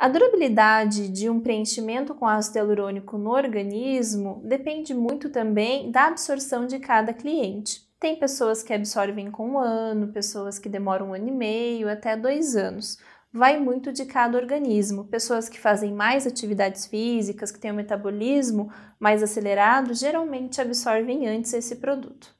A durabilidade de um preenchimento com ácido hialurônico no organismo depende muito também da absorção de cada cliente. Tem pessoas que absorvem com um ano, pessoas que demoram um ano e meio, até dois anos vai muito de cada organismo. Pessoas que fazem mais atividades físicas, que têm um metabolismo mais acelerado, geralmente absorvem antes esse produto.